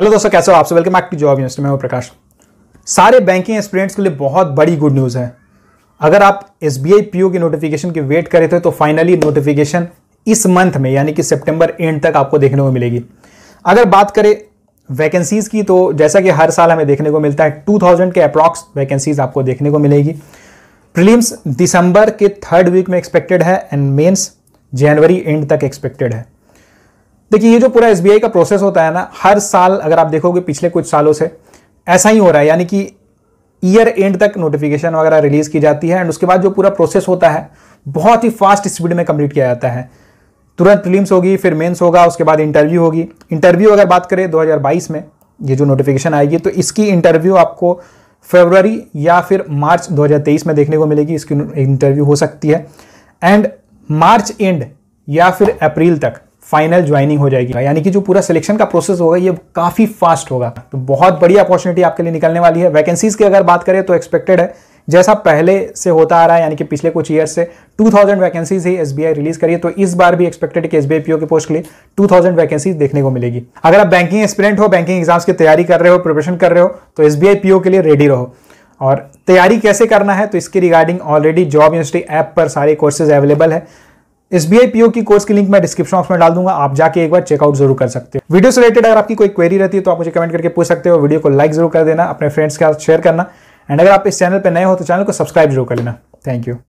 hello दोस्तों कैसे हो आपसे welcome back to Job University मैं हूं प्रकाश सारे बैंकिंग एक्सपीरियंस के लिए बहुत बड़ी गुड न्यूज़ है अगर आप S B I P O की नोटिफिकेशन की वेट करे थे तो फाइनली नोटिफिकेशन इस मंथ में यानी कि सितंबर एंड तक आपको देखने को मिलेगी अगर बात करें वैकेंसीज़ की तो जैसा कि हर साल हमें देखने को मिलता है 2000 के अप्रॉक्स वैकेंसीज आपको देखने को मिलेगी प्रीलिम्स दिसंबर के थर्ड वीक में एक्सपेक्टेड है एंड मेन्स जनवरी एंड तक एक्सपेक्टेड है देखिए ये जो पूरा एस का प्रोसेस होता है ना हर साल अगर आप देखोगे पिछले कुछ सालों से ऐसा ही हो रहा है यानी कि ईयर एंड तक नोटिफिकेशन वगैरह रिलीज की जाती है एंड उसके बाद जो पूरा प्रोसेस होता है बहुत ही फास्ट स्पीड में कंप्लीट किया जाता है तुरंत प्रीलिम्स होगी फिर मेंस होगा उसके बाद इंटरव्यू होगी इंटरव्यू अगर बात करें 2022 में ये जो नोटिफिकेशन आएगी तो इसकी इंटरव्यू आपको फरवरी या फिर मार्च 2023 में देखने को मिलेगी इसकी इंटरव्यू हो सकती है एंड मार्च एंड या फिर अप्रैल तक फाइनल ज्वाइनिंग हो जाएगी यानी कि जो पूरा सिलेक्शन का प्रोसेस होगा ये काफ़ी फास्ट होगा तो बहुत बड़ी अपॉर्चुनिटी आपके लिए निकलने वाली है वैकेंसीज़ की अगर बात करें तो एक्सपेक्टेड है जैसा पहले से होता आ रहा है यानी कि पिछले कुछ ईयर से 2000 वैकेंसीज ही एसबीआई रिलीज करी है तो इस बार भी एक्सपेक्टेड कि एस बी के पोस्ट के लिए 2000 वैकेंसीज देखने को मिलेगी अगर आप बैंकिंग एक्सपीरेंट हो बैंकिंग एग्जाम्स की तैयारी कर रहे हो प्रिपरेशन कर रहे हो तो एस बी के लिए रेडी रहो और तैयारी कैसे करना है तो इसके regarding already Job University app पर सारे कोर्सेज अवेलेबल है एस बी आई पीओ की कोर्स की लिंक मैं डिस्क्रिप्शन बॉक्स में डाल दूंगा आप जाके एक बार चेकआउट जरूर कर सकते हो वीडियो से रिलेटेड अगर आपकी कोई क्वेरी रहती है तो आप मुझे कमेंट करके पूछ सकते हो वीडियो को लाइक जरूर कर देना अपने फ्रेंड्स के साथ शेयर करना एंड अगर आप इस चैनल पर नए हो तो चैनल को सब्सक्राइब जरूर कर लेना थैंक यू